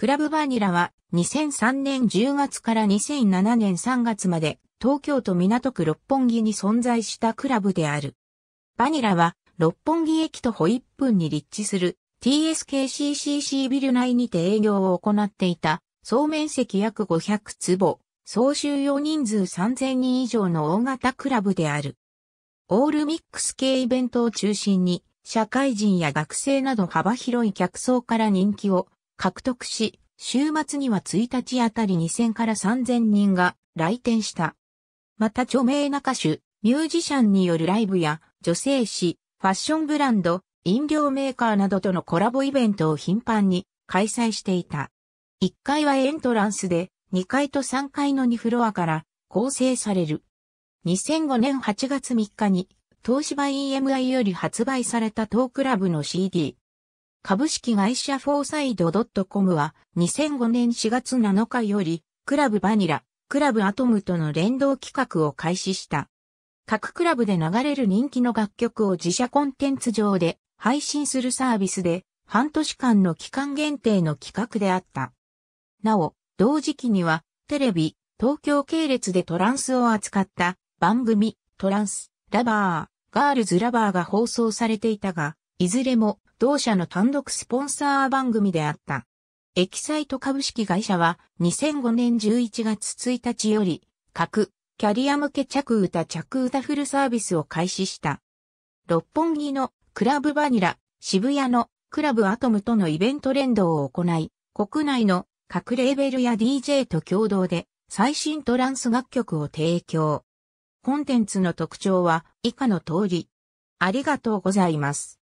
クラブバニラは2003年10月から2007年3月まで東京都港区六本木に存在したクラブである。バニラは六本木駅徒歩1分に立地する TSKCCC ビル内にて営業を行っていた総面積約500坪、総収容人数3000人以上の大型クラブである。オールミックス系イベントを中心に社会人や学生など幅広い客層から人気を獲得し、週末には1日あたり2000から3000人が来店した。また著名な歌手、ミュージシャンによるライブや、女性誌、ファッションブランド、飲料メーカーなどとのコラボイベントを頻繁に開催していた。1階はエントランスで、2階と3階の2フロアから構成される。2005年8月3日に、東芝 EMI より発売されたークラブの CD、株式会社フォーサイド .com は2005年4月7日よりクラブバニラ、クラブアトムとの連動企画を開始した。各クラブで流れる人気の楽曲を自社コンテンツ上で配信するサービスで半年間の期間限定の企画であった。なお、同時期にはテレビ、東京系列でトランスを扱った番組トランス、ラバー、ガールズラバーが放送されていたが、いずれも同社の単独スポンサー番組であった。エキサイト株式会社は2005年11月1日より、各キャリア向け着歌着歌フルサービスを開始した。六本木のクラブバニラ、渋谷のクラブアトムとのイベント連動を行い、国内の各レーベルや DJ と共同で最新トランス楽曲を提供。コンテンツの特徴は以下の通り。ありがとうございます。